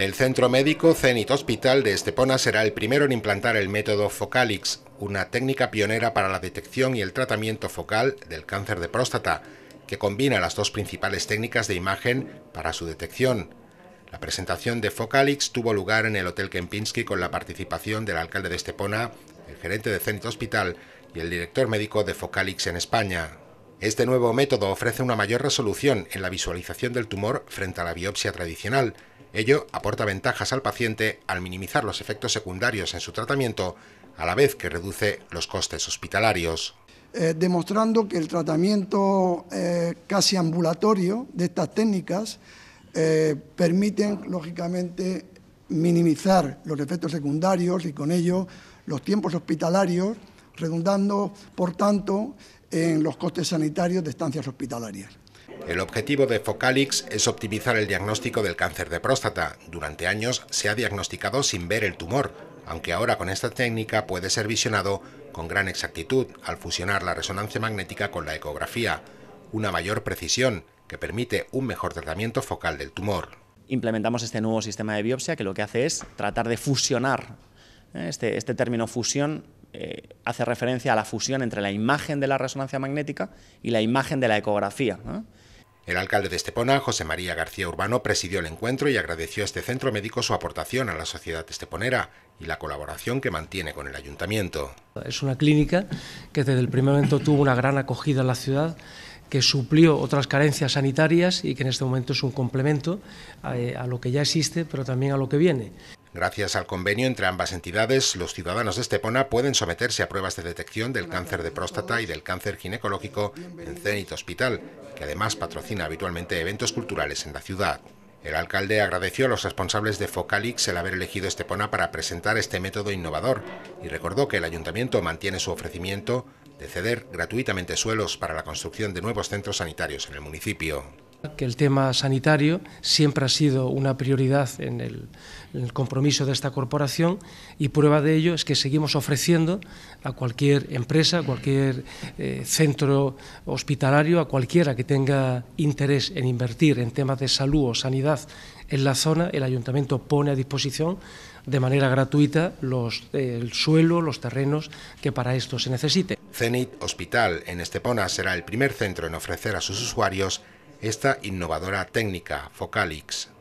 El centro médico Zenit Hospital de Estepona será el primero en implantar el método Focalix, una técnica pionera para la detección y el tratamiento focal del cáncer de próstata, que combina las dos principales técnicas de imagen para su detección. La presentación de Focalix tuvo lugar en el Hotel Kempinski con la participación del alcalde de Estepona, el gerente de Zenit Hospital y el director médico de Focalix en España, este nuevo método ofrece una mayor resolución en la visualización del tumor frente a la biopsia tradicional. Ello aporta ventajas al paciente al minimizar los efectos secundarios en su tratamiento, a la vez que reduce los costes hospitalarios. Eh, demostrando que el tratamiento eh, casi ambulatorio de estas técnicas eh, permiten, lógicamente, minimizar los efectos secundarios y con ello los tiempos hospitalarios redundando, por tanto, en los costes sanitarios de estancias hospitalarias. El objetivo de Focalix es optimizar el diagnóstico del cáncer de próstata. Durante años se ha diagnosticado sin ver el tumor, aunque ahora con esta técnica puede ser visionado con gran exactitud al fusionar la resonancia magnética con la ecografía, una mayor precisión que permite un mejor tratamiento focal del tumor. Implementamos este nuevo sistema de biopsia que lo que hace es tratar de fusionar ¿eh? este, este, término fusión eh, hace referencia a la fusión entre la imagen de la resonancia magnética y la imagen de la ecografía. El alcalde de Estepona, José María García Urbano, presidió el encuentro y agradeció a este centro médico su aportación a la sociedad esteponera y la colaboración que mantiene con el ayuntamiento. Es una clínica que desde el primer momento tuvo una gran acogida en la ciudad, que suplió otras carencias sanitarias y que en este momento es un complemento eh, a lo que ya existe, pero también a lo que viene. Gracias al convenio entre ambas entidades, los ciudadanos de Estepona pueden someterse a pruebas de detección del cáncer de próstata y del cáncer ginecológico en Zenit Hospital, que además patrocina habitualmente eventos culturales en la ciudad. El alcalde agradeció a los responsables de Focalix el haber elegido Estepona para presentar este método innovador y recordó que el ayuntamiento mantiene su ofrecimiento de ceder gratuitamente suelos para la construcción de nuevos centros sanitarios en el municipio que el tema sanitario siempre ha sido una prioridad en el, compromiso de esta corporación y prueba de ello es que seguimos ofreciendo a cualquier empresa, a cualquier eh, centro hospitalario, a cualquiera que tenga interés en invertir en temas de salud o sanidad en la zona, el ayuntamiento pone a disposición de manera gratuita el suelo, los terrenos que para esto se necesite. CENIT Hospital en Estepona será el primer centro en ofrecer a sus usuarios esta innovadora técnica Focalix.